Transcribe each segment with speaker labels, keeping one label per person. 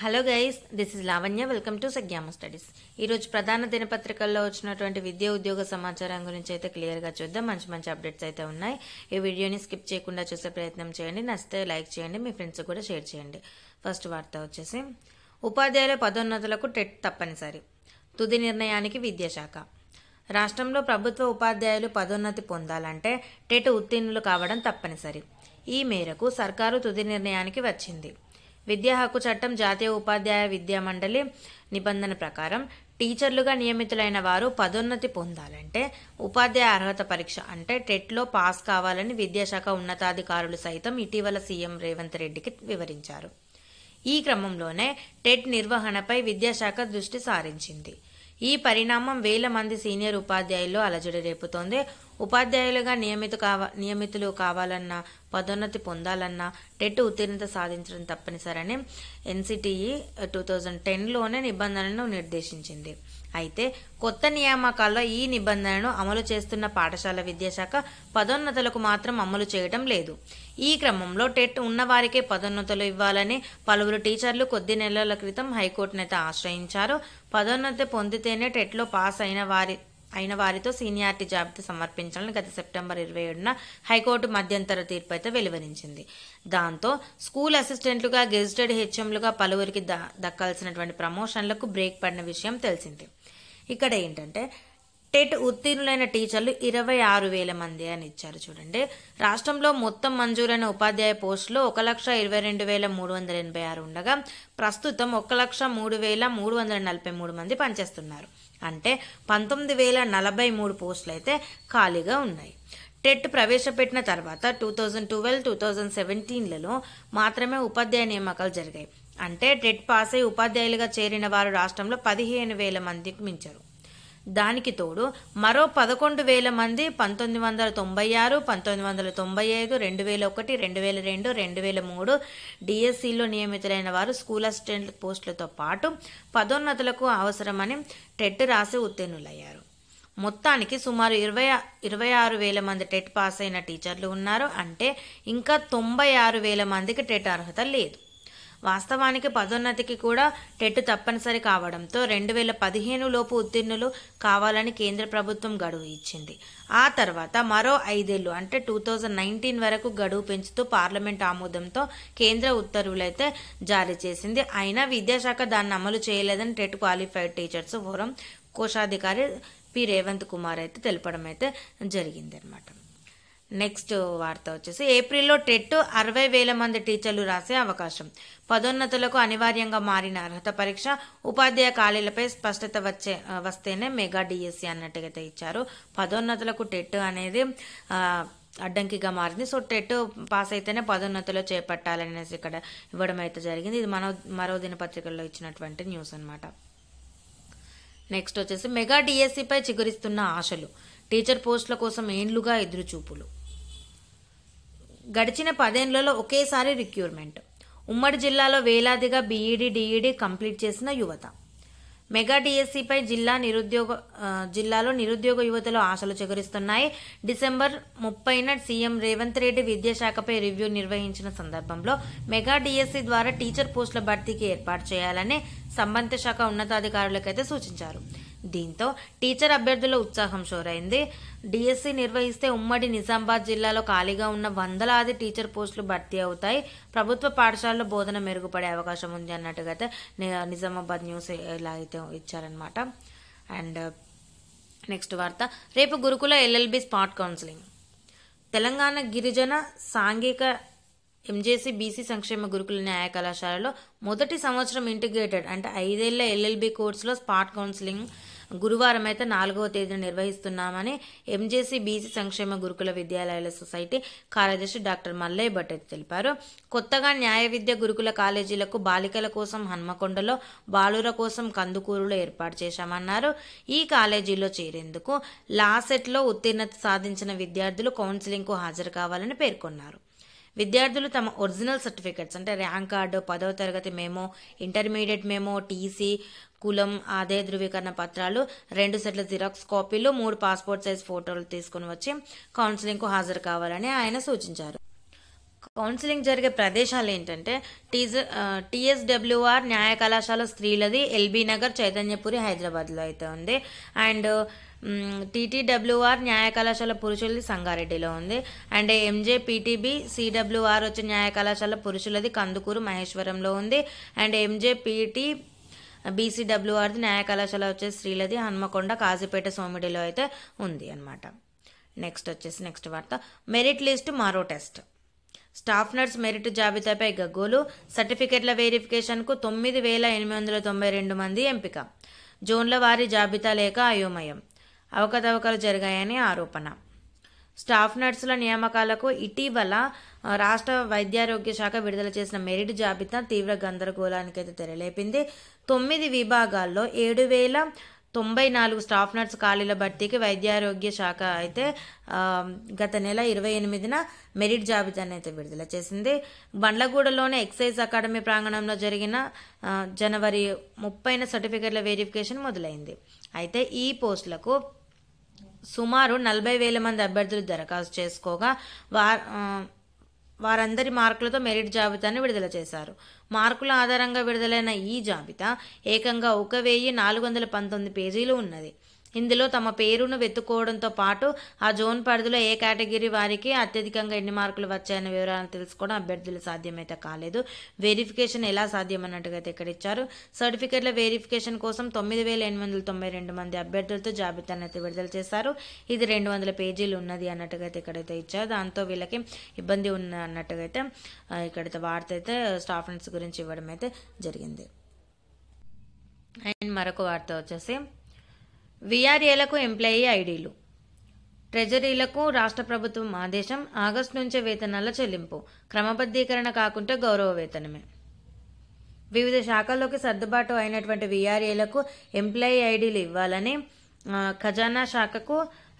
Speaker 1: hello guys this is Lavanya welcome to సగ్యామ studies ఈరోజు ప్రధాన దినపత్రికల్లో వచ్చినటువంటి విద్యా ఉద్యోగ సమాచారం గురించి అయితే క్లియర్గా చూద్దాం మంచి మంచి అప్డేట్స్ అయితే ఉన్నాయి ఈ వీడియోని స్కిప్ చేయకుండా చూసే ప్రయత్నం చేయండి నచ్చితే లైక్ చేయండి మీ ఫ్రెండ్స్ కూడా షేర్ చేయండి ఫస్ట్ వార్త వచ్చేసి ఉపాధ్యాయుల పదోన్నతులకు టెట్ తప్పనిసరి తుది నిర్ణయానికి విద్యాశాఖ రాష్ట్రంలో ప్రభుత్వ ఉపాధ్యాయులు పదోన్నతి పొందాలంటే టెట్ ఉత్తీర్ణులు కావడం తప్పనిసరి ఈ మేరకు సర్కారు తుది నిర్ణయానికి వచ్చింది విద్యా హక్కు చట్టం జాతీయ ఉపాధ్యాయ విద్యా మండలి నిబంధన ప్రకారం టీచర్లుగా నియమితులైన వారు పదోన్నతి పొందాలంటే ఉపాధ్యాయ అర్హత పరీక్ష అంటే టెట్లో పాస్ కావాలని విద్యాశాఖ ఉన్నతాధికారులు సైతం ఇటీవల సీఎం రేవంత్ రెడ్డికి వివరించారు ఈ క్రమంలోనే టెట్ నిర్వహణపై విద్యాశాఖ దృష్టి సారించింది ఈ పరిణామం వేల మంది సీనియర్ ఉపాధ్యాయుల్లో అలజడి రేపుతోంది ఉపాధ్యాయులుగా నియమిత కావా నియమితులు కావాలన్నా పదోన్నతి పొందాలన్నా టెట్ ఉత్తీర్ణత సాధించడం తప్పనిసరని ఎన్సిటిఈ టూ థౌజండ్ టెన్లోనే నిబంధనలను నిర్దేశించింది అయితే కొత్త నియామకాల్లో ఈ నిబంధనను అమలు చేస్తున్న పాఠశాల విద్యాశాఖ పదోన్నతులకు మాత్రం అమలు చేయడం లేదు ఈ క్రమంలో టెట్ ఉన్నవారికే పదోన్నతులు ఇవ్వాలని పలువురు టీచర్లు కొద్ది నెలల క్రితం నేత ఆశ్రయించారు పదోన్నతి పొందితేనే టెట్లో పాస్ అయిన వారి అయిన వారితో సీనియారిటీ జాబితా సమర్పించాలని గత సెప్టెంబర్ ఇరవై ఏడున హైకోర్టు మధ్యంతర తీర్పు అయితే వెలువరించింది దాంతో స్కూల్ అసిస్టెంట్లుగా గెజిటెడ్ హెచ్ఎంలుగా పలువురికి దక్కాల్సినటువంటి ప్రమోషన్లకు బ్రేక్ పడిన విషయం తెలిసింది ఇక్కడ ఏంటంటే టెట్ ఉత్తీర్ణులైన టీచర్లు ఇరవై ఆరు వేల మంది అని ఇచ్చారు చూడండి రాష్ట్రంలో మొత్తం మంజూరైన ఉపాధ్యాయ పోస్టులు ఒక లక్ష ఇరవై రెండు వేల మూడు వందల ఎనభై ఆరు ఉండగా ప్రస్తుతం ఒక లక్ష మూడు వేల మూడు వందల నలభై మూడు మంది పనిచేస్తున్నారు అంటే పంతొమ్మిది వేల నలభై మూడు పోస్టులు అయితే ఖాళీగా ఉన్నాయి టెట్ ప్రవేశపెట్టిన తర్వాత two thousand twelve two thousand సెవెంటీన్లలో మాత్రమే ఉపాధ్యాయ నియామకాలు జరిగాయి అంటే టెట్ పాస్ అయి ఉపాధ్యాయులుగా చేరిన వారు రాష్ట్రంలో పదిహేను వేల మందికి మించరు దానికి తోడు మరో పదకొండు వేల మంది పంతొమ్మిది వందల తొంభై ఆరు పంతొమ్మిది వందల తొంభై ఐదు రెండు వేల ఒకటి రెండు వేల రెండు రెండు వేల మూడు డిఎస్సిలో నియమితులైన వారు స్కూల్ అసిస్టెంట్ పోస్టులతో పాటు పదోన్నతులకు అవసరమని టెట్ రాసి ఉత్తీర్ణులయ్యారు మొత్తానికి సుమారు ఇరవై ఇరవై ఆరు వేల మంది టెట్ పాస్ అయిన టీచర్లు ఉన్నారు అంటే ఇంకా తొంభై ఆరు వేల మందికి టెట్ అర్హత లేదు వాస్తవానికి పదోన్నతికి కూడా టెట్ తప్పనిసరి కావడంతో రెండు వేల పదిహేను లోపు ఉత్తీర్ణులు కావాలని కేంద్ర ప్రభుత్వం గడువు ఇచ్చింది ఆ తర్వాత మరో ఐదేళ్లు అంటే టూ థౌజండ్ నైన్టీన్ వరకు గడువు పెంచుతూ పార్లమెంట్ ఆమోదంతో కేంద్ర ఉత్తర్వులైతే జారీ చేసింది అయినా విద్యాశాఖ దాన్ని అమలు చేయలేదని టెట్ క్వాలిఫైడ్ టీచర్స్ ఫోరం కోశాధికారి పి రేవంత్ కుమార్ అయితే తెలపడం అయితే జరిగిందనమాట నెక్స్ట్ వార్త వచ్చేసి ఏప్రిల్లో టెట్ అరవై వేల మంది టీచర్లు రాసే అవకాశం పదోన్నతులకు అనివార్యంగా మారిన అర్హత పరీక్ష ఉపాధ్యాయ ఖాళీలపై స్పష్టత వచ్చే వస్తేనే మెగా డిఎస్సి అన్నట్టుగా ఇచ్చారు పదోన్నతులకు టెట్ అనేది అడ్డంకిగా మారింది సో టెట్ పాస్ అయితేనే పదోన్నతిలో చేపట్టాలనేసి ఇక్కడ ఇవ్వడం అయితే జరిగింది ఇది మన మరో దినపత్రికల్లో ఇచ్చినటువంటి న్యూస్ అనమాట నెక్స్ట్ వచ్చేసి మెగా డిఎస్సిపై చిగురిస్తున్న ఆశలు టీచర్ పోస్టుల కోసం ఏండ్లుగా ఎదురుచూపులు గడిచిన పదేళ్లలో ఒకేసారి రిక్యూర్మెంట్ ఉమ్మడి జిల్లాలో వేలాదిగా బీఈడి డిఈడి కంప్లీట్ చేసిన యువత మెగా డిఎస్సిపై జిల్లా నిరుద్యోగ జిల్లాలో నిరుద్యోగ యువతలో ఆశలు చెగురిస్తున్నాయి డిసెంబర్ ముప్పైన సీఎం రేవంత్ రెడ్డి విద్యాశాఖపై రివ్యూ నిర్వహించిన సందర్భంలో మెగా డిఎస్సి ద్వారా టీచర్ పోస్టుల భర్తీకి ఏర్పాటు చేయాలని సంబంధిత శాఖ ఉన్నతాధికారులకైతే సూచించారు దీంతో టీచర్ అభ్యర్థుల ఉత్సాహం షోరైంది డిఎస్సి నిర్వహిస్తే ఉమ్మడి నిజామాబాద్ జిల్లాలో ఖాళీగా ఉన్న వందలాది టీచర్ పోస్టులు భర్తీ అవుతాయి ప్రభుత్వ పాఠశాలలో బోధన మెరుగుపడే అవకాశం ఉంది అన్నట్టుగా అయితే నిజామాబాద్ న్యూస్ ఇలా అయితే ఇచ్చారనమాట అండ్ నెక్స్ట్ వార్త రేపు గురుకుల ఎల్ఎల్బి స్పాట్ కౌన్సిలింగ్ తెలంగాణ గిరిజన సాంఘిక ఎంజేసీ బీసీ సంక్షేమ గురుకుల న్యాయ కళాశాలలో మొదటి సంవత్సరం ఇంటిగ్రేటెడ్ అంటే ఐదేళ్ల ఎల్ఎల్బి కోర్సులో స్పాట్ కౌన్సిలింగ్ గురువారం అయితే నాలుగవ తేదీన నిర్వహిస్తున్నామని ఎంజేసీ బీసీ సంక్షేమ గురుకుల విద్యాలయాల సొసైటీ కార్యదర్శి డాక్టర్ మల్లయ్య భట్ తెలిపారు కొత్తగా న్యాయ విద్య గురుకుల కాలేజీలకు బాలికల కోసం హన్మకొండలో బాలుర కోసం కందుకూరులో ఏర్పాటు చేశామన్నారు ఈ కాలేజీలో చేరేందుకు లాసెట్లో ఉత్తీర్ణత సాధించిన విద్యార్థులు కౌన్సిలింగ్కు హాజరు కావాలని పేర్కొన్నారు విద్యార్థులు తమ ఒరిజినల్ సర్టిఫికెట్స్ అంటే ర్యాంక్ కార్డు పదవ తరగతి మేమో ఇంటర్మీడియట్ మేమో టీసీ కులం ఆదాయ ధృవీకరణ పత్రాలు రెండు సెట్ల జిరాక్స్ కాపీలు మూడు పాస్పోర్ట్ సైజ్ ఫోటోలు తీసుకుని వచ్చి కౌన్సిలింగ్కు హాజరు కావాలని ఆయన సూచించారు కౌన్సిలింగ్ జరిగే ప్రదేశాలు ఏంటంటే టీజ టీఎస్డబ్ల్యూఆర్ న్యాయ కళాశాల స్త్రీలది ఎల్బీ నగర్ చైతన్యపురి హైదరాబాద్లో అయితే ఉంది అండ్ టీటీడబ్ల్యూఆర్ న్యాయ కళాశాల పురుషులది సంగారెడ్డిలో ఉంది అండ్ ఎంజే పీటీబీ సిడబ్ల్యూఆర్ వచ్చే న్యాయ కళాశాల పురుషులది కందుకూరు మహేశ్వరంలో ఉంది అండ్ ఎంజే పీటీ బీసీడబ్ల్యూఆర్ది న్యాయ కళాశాల వచ్చేసి శ్రీలది హన్మకొండ కాజీపేట సోమిడిలో అయితే ఉంది అనమాట నెక్స్ట్ వచ్చేసి నెక్స్ట్ వార్త మెరిట్ లిస్ట్ మారో టెస్ట్ స్టాఫ్ నర్స్ మెరిట్ జాబితాపై గగ్గోలు సర్టిఫికెట్ల వెరిఫికేషన్కు తొమ్మిది వేల ఎనిమిది వందల తొంభై రెండు మంది ఎంపిక జోన్ల వారి జాబితా లేక అయోమయం అవకతవకలు జరిగాయని ఆరోపణ స్టాఫ్ నర్సుల నియామకాలకు ఇటీవల రాష్ట్ర వైద్యారోగ్య శాఖ విడుదల చేసిన మెరిట్ జాబితా తీవ్ర గందరగోళానికైతే తెరలేపింది తొమ్మిది విభాగాల్లో ఏడు వేల తొంభై నాలుగు స్టాఫ్ నర్స్ ఖాళీల భర్తీకి వైద్యారోగ్య శాఖ అయితే గత నెల ఇరవై ఎనిమిదిన మెరిట్ జాబితాను అయితే విడుదల చేసింది బండ్లగూడలోని ఎక్సైజ్ అకాడమీ ప్రాంగణంలో జరిగిన జనవరి ముప్పైన సర్టిఫికెట్ల వెరిఫికేషన్ మొదలైంది అయితే ఈ పోస్టులకు సుమారు నలభై వేల మంది అభ్యర్థులు దరఖాస్తు చేసుకోగా వార్ వారందరి మార్కులతో మెరిట్ జాబితాను విడుదల చేశారు మార్కుల ఆధారంగా విడుదలైన ఈ జాబితా ఏకంగా ఒక వెయ్యి నాలుగు వందల పంతొమ్మిది పేజీలు ఉన్నది ఇందులో తమ పేరును వెతుక్కోవడంతో పాటు ఆ జోన్ పరిధిలో ఏ కేటగిరీ వారికి అత్యధికంగా ఎన్ని మార్కులు వచ్చాయనే వివరాలను తెలుసుకోవడం అభ్యర్థులు సాధ్యమైతే కాలేదు వెరిఫికేషన్ ఎలా సాధ్యం అన్నట్టుగా అయితే ఇక్కడ ఇచ్చారు సర్టిఫికేట్ల వెరిఫికేషన్ కోసం తొమ్మిది వేల ఎనిమిది వందల తొంభై రెండు మంది అభ్యర్థులతో జాబితాను అయితే విడుదల చేశారు ఇది రెండు వందల పేజీలు ఉన్నది అన్నట్టుగా అయితే ఇక్కడైతే ఇచ్చారు దాంతో వీళ్ళకి ఇబ్బంది ఉన్న అన్నట్టుగా అయితే ఇక్కడైతే వార్త అయితే స్టాఫ్ నర్స్ గురించి ఇవ్వడం అయితే జరిగింది అండ్ మరొక వార్త వచ్చేసి విఆర్ఏలకు ఎంప్లాయీ ఐడీలు ట్రెజరీలకు రాష్ట్ర ప్రభుత్వం ఆదేశం ఆగస్టు నుంచే వేతనాల చెల్లింపు క్రమబద్ధీకరణ కాకుంటే గౌరవ వేతనమే వివిధ శాఖల్లోకి సర్దుబాటు అయినటువంటి విఆర్ఏలకు ఎంప్లాయీ ఐడీలు ఇవ్వాలని ఖజానా శాఖకు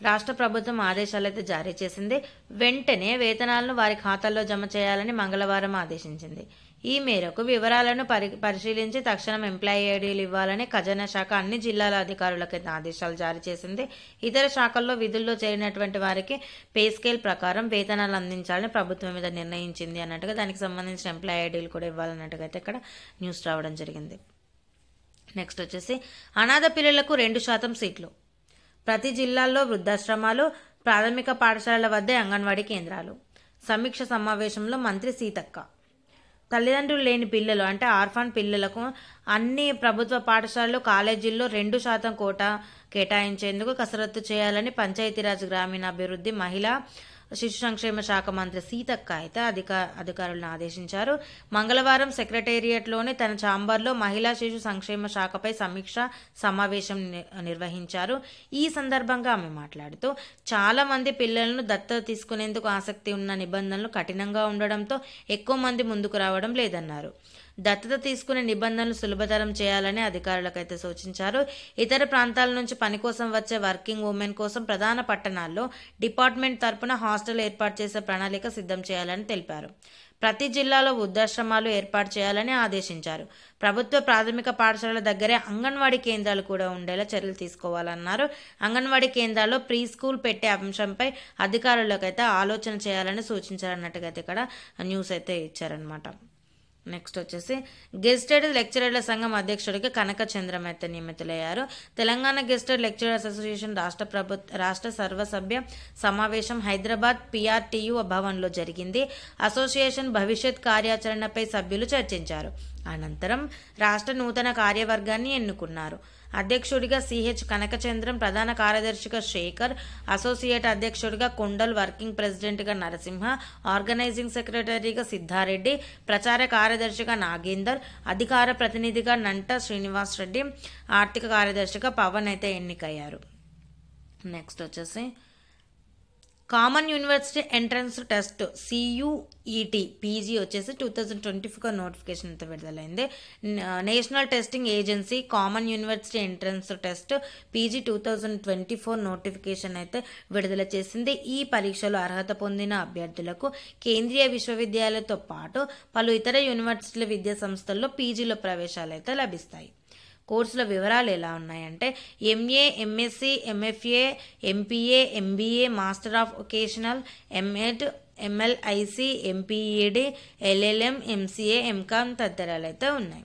Speaker 1: రాష్ట్ర ప్రభుత్వం ఆదేశాలైతే జారీ చేసింది వెంటనే వేతనాలను వారి ఖాతాల్లో జమ చేయాలని మంగళవారం ఆదేశించింది ఈ మేరకు వివరాలను పరి పరిశీలించి తక్షణం ఎంప్లాయీ ఐడీలు ఇవ్వాలని ఖజానా శాఖ అన్ని జిల్లాల అధికారులకైతే ఆదేశాలు జారీ చేసింది ఇతర శాఖల్లో విధుల్లో చేరినటువంటి వారికి పే స్కేల్ ప్రకారం వేతనాలు అందించాలని ప్రభుత్వం మీద నిర్ణయించింది అన్నట్టుగా దానికి సంబంధించిన ఎంప్లాయీ ఐడీలు కూడా ఇవ్వాలన్నట్టుగా అయితే ఇక్కడ న్యూస్ రావడం జరిగింది నెక్స్ట్ వచ్చేసి అనాథ పిల్లలకు రెండు శాతం సీట్లు ప్రతి జిల్లాల్లో వృద్ధాశ్రమాలు ప్రాథమిక పాఠశాలల వద్ద అంగన్వాడీ కేంద్రాలు సమీక్ష సమావేశంలో మంత్రి సీతక్క తల్లిదండ్రులు లేని పిల్లలు అంటే ఆర్ఫాన్ పిల్లలకు అన్ని ప్రభుత్వ పాఠశాలలు కాలేజీల్లో రెండు శాతం కోటా కేటాయించేందుకు కసరత్తు చేయాలని పంచాయతీరాజ్ గ్రామీణాభివృద్ధి మహిళా శిశు సంక్షేమ శాఖ మంత్రి సీతక్క అయితే అధికార అధికారులను ఆదేశించారు మంగళవారం సెక్రటేరియట్లోని తన ఛాంబర్లో మహిళా శిశు సంక్షేమ శాఖపై సమీక్ష సమావేశం నిర్వహించారు ఈ సందర్భంగా ఆమె మాట్లాడుతూ చాలా మంది పిల్లలను దత్తత తీసుకునేందుకు ఆసక్తి ఉన్న నిబంధనలు కఠినంగా ఉండడంతో ఎక్కువ మంది ముందుకు రావడం లేదన్నారు దత్తత తీసుకునే నిబంధనలు సులభతరం చేయాలని అధికారులకైతే సూచించారు ఇతర ప్రాంతాల నుంచి పని కోసం వచ్చే వర్కింగ్ ఉమెన్ కోసం ప్రధాన పట్టణాల్లో డిపార్ట్మెంట్ తరపున హాస్టల్ ఏర్పాటు చేసే ప్రణాళిక సిద్ధం చేయాలని తెలిపారు ప్రతి జిల్లాలో వృద్ధాశ్రమాలు ఏర్పాటు చేయాలని ఆదేశించారు ప్రభుత్వ ప్రాథమిక పాఠశాలల దగ్గరే అంగన్వాడీ కేంద్రాలు కూడా ఉండేలా చర్యలు తీసుకోవాలన్నారు అంగన్వాడీ కేంద్రాల్లో ప్రీ స్కూల్ పెట్టే అంశంపై అధికారులకైతే ఆలోచన చేయాలని సూచించారన్నట్టుగా అయితే ఇక్కడ న్యూస్ అయితే ఇచ్చారనమాట నెక్స్ట్ వచ్చేసి గెస్టెడ్ లెక్చరర్ల సంఘం అధ్యక్షుడికి కనక చంద్రమేత నియమితులయ్యారు తెలంగాణ గెస్టెడ్ లెక్చరర్ అసోసియేషన్ రాష్ట్ర ప్రభుత్వ రాష్ట్ర సర్వసభ్య సమావేశం హైదరాబాద్ పిఆర్టీయు భవన్లో జరిగింది అసోసియేషన్ భవిష్యత్ కార్యాచరణపై సభ్యులు చర్చించారు అనంతరం రాష్ట్ర నూతన కార్యవర్గాన్ని ఎన్నుకున్నారు అధ్యక్షుడిగా సిహెచ్ కనకచంద్రం ప్రధాన కార్యదర్శిగా శేఖర్ అసోసియేట్ అధ్యక్షుడిగా కొండల్ వర్కింగ్ ప్రెసిడెంట్గా నరసింహ ఆర్గనైజింగ్ సెక్రటరీగా సిద్ధారెడ్డి ప్రచార కార్యదర్శిగా నాగేందర్ అధికార ప్రతినిధిగా నంట శ్రీనివాస్ రెడ్డి ఆర్థిక కార్యదర్శిగా పవన్ అయితే ఎన్నికయ్యారు నెక్స్ట్ వచ్చేసి common university entrance test CUET PG e వచ్చేసి two thousand twenty four notification అయితే విడుదలైంది national testing agency common university entrance test PG two thousand twenty four notification అయితే విడుదల చేసింది ఈ పరీక్షలో అర్హత పొందిన అభ్యర్థులకు కేంద్రీయ విశ్వవిద్యాలయాలతో పాటు పలు ఇతర యూనివర్సిటీల విద్యా సంస్థల్లో పీజీలో ప్రవేశాలు అయితే లభిస్తాయి కోర్సుల వివరాలు ఎలా ఉన్నాయంటే MA MSc MFA MPA MBA master of vocational MEd MLISc MPEd LLM MCA MCom తదితరాలు అయితే ఉన్నాయి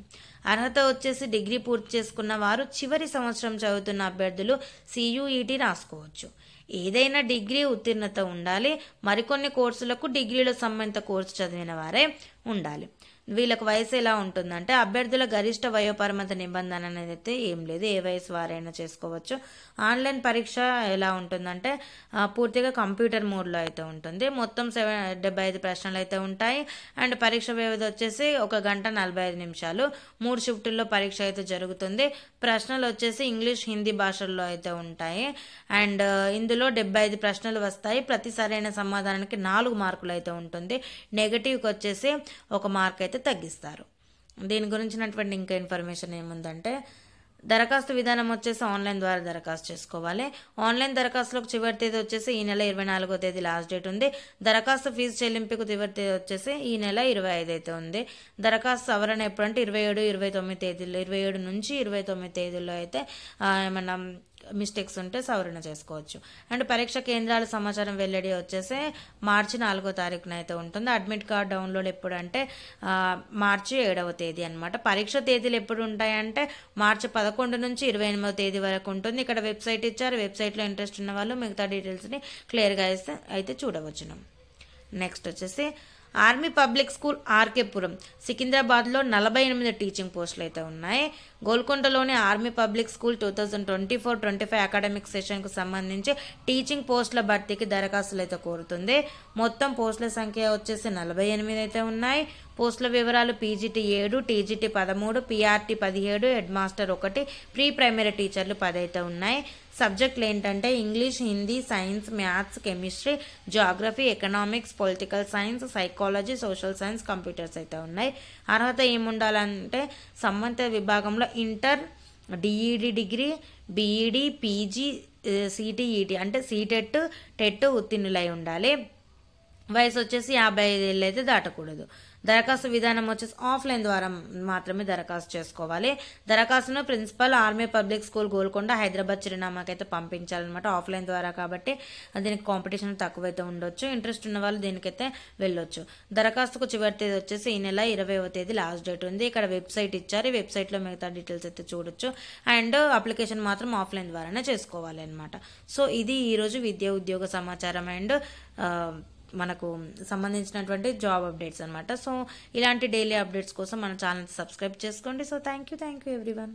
Speaker 1: అర్హత వచ్చేసి డిగ్రీ పూర్తి చేసుకున్న వారు చివరి సంవత్సరం చదువుతున్న అభ్యర్థులు సియుఈటి e రాసుకోవచ్చు ఏదైనా డిగ్రీ ఉత్తీర్ణత ఉండాలి మరికొన్ని కోర్సులకు డిగ్రీలో సంబంధిత కోర్సు చదివిన వారే ఉండాలి వీళ్ళకి వయసు ఎలా ఉంటుందంటే అభ్యర్థుల గరిష్ట వయోపరిమిత నిబంధన అనేది అయితే ఏం లేదు ఏ వయసు వారైనా చేసుకోవచ్చు ఆన్లైన్ పరీక్ష ఎలా ఉంటుందంటే పూర్తిగా కంప్యూటర్ మోడ్లో అయితే ఉంటుంది మొత్తం సెవెన్ డెబ్బై ఐదు ప్రశ్నలు అయితే ఉంటాయి అండ్ పరీక్ష వ్యవధి వచ్చేసి ఒక గంట నలభై ఐదు నిమిషాలు మూడు షిఫ్టుల్లో పరీక్ష అయితే జరుగుతుంది ప్రశ్నలు వచ్చేసి ఇంగ్లీష్ హిందీ భాషల్లో అయితే ఉంటాయి అండ్ ఇందులో డెబ్బై ఐదు ప్రశ్నలు వస్తాయి ప్రతి సరైన సమాధానానికి నాలుగు మార్కులు అయితే ఉంటుంది నెగటివ్కి వచ్చేసి ఒక మార్క్ అయితే తగ్గిస్తారు దీని గురించినటువంటి ఇంకా ఇన్ఫర్మేషన్ ఏముందంటే దరఖాస్తు విధానం వచ్చేసి ఆన్లైన్ ద్వారా దరఖాస్తు చేసుకోవాలి ఆన్లైన్ దరఖాస్తులకు చివరి తేదీ వచ్చేసి ఈ నెల ఇరవై నాలుగో తేదీ లాస్ట్ డేట్ ఉంది దరఖాస్తు ఫీజు చెల్లింపుకు చివరి తేదీ వచ్చేసి ఈ నెల ఇరవై ఐదు అయితే ఉంది దరఖాస్తు సవరణ ఎప్పుడంటే ఇరవై ఏడు ఇరవై తొమ్మిది తేదీల్లో ఇరవై ఏడు నుంచి ఇరవై తొమ్మిది తేదీల్లో అయితే ఏమన్నా మిస్టేక్స్ ఉంటే సవరణ చేసుకోవచ్చు అండ్ పరీక్ష కేంద్రాల సమాచారం వెల్లడి వచ్చేసి మార్చి నాలుగో తారీఖున అయితే ఉంటుంది అడ్మిట్ కార్డ్ డౌన్లోడ్ ఎప్పుడు అంటే మార్చి ఏడవ తేదీ అనమాట పరీక్ష తేదీలు ఎప్పుడు ఉంటాయంటే మార్చి పదకొండు నుంచి ఇరవై ఎనిమిదవ తేదీ వరకు ఉంటుంది ఇక్కడ వెబ్సైట్ ఇచ్చారు వెబ్సైట్లో ఇంట్రెస్ట్ ఉన్న వాళ్ళు మిగతా డీటెయిల్స్ని క్లియర్గా అయితే చూడవచ్చును నెక్స్ట్ వచ్చేసి ఆర్మీ పబ్లిక్ స్కూల్ ఆర్కేపురం సికింద్రాబాద్లో నలభై ఎనిమిది టీచింగ్ పోస్టులు అయితే ఉన్నాయి గోల్కొండలోని army public school two thousand twenty four twenty five academic సెషన్కు సంబంధించి టీచింగ్ పోస్టుల భర్తీకి దరఖాస్తులు అయితే కోరుతుంది మొత్తం పోస్టుల సంఖ్య వచ్చేసి నలభై ఎనిమిది అయితే ఉన్నాయి పోస్టుల వివరాలు పీజీటీ ఏడు టీజీటీ పదమూడు పీఆర్టీ పదిహేడు హెడ్ మాస్టర్ ఒకటి ప్రీ ప్రైమరీ టీచర్లు పది అయితే ఉన్నాయి సబ్జెక్టులు ఏంటంటే English Hindi science maths chemistry geography economics political science psychology social science computers అయితే ఉన్నాయి అర్హత ఏముండాలంటే సంబంధిత విభాగంలో inter DEd degree BEd PG CTET అంటే సీటెట్ టెట్ ఉత్తీర్ణులై ఉండాలి వయసు వచ్చేసి యాభై ఏళ్ళు అయితే దాటకూడదు దరఖాస్తు విధానం వచ్చేసి ఆఫ్లైన్ ద్వారా మాత్రమే దరఖాస్తు చేసుకోవాలి దరఖాస్తును principal army public school Golconda Hyderabad చిరునామాకైతే పంపించాలన్నమాట ఆఫ్లైన్ ద్వారా కాబట్టి దీనికి కాంపిటీషన్ తక్కువైతే ఉండొచ్చు ఇంట్రెస్ట్ ఉన్న వాళ్ళు దీనికైతే వెళ్ళొచ్చు దరఖాస్తుకు చివరి తేదీ వచ్చేసి ఈ నెల ఇరవైవ తేదీ లాస్ట్ డేట్ ఉంది ఇక్కడ వెబ్సైట్ ఇచ్చారు ఈ వెబ్సైట్లో మిగతా డీటెయిల్స్ అయితే చూడొచ్చు అండ్ అప్లికేషన్ మాత్రం ఆఫ్లైన్ ద్వారానే చేసుకోవాలి అనమాట సో ఇది ఈరోజు విద్యా ఉద్యోగ సమాచారం అండ్ మనకు సంబంధించినటువంటి జాబ్ అప్డేట్స్ అనమాట సో ఇలాంటి డైలీ అప్డేట్స్ కోసం మన ఛానల్ సబ్స్క్రైబ్ చేసుకోండి so thank you thank you everyone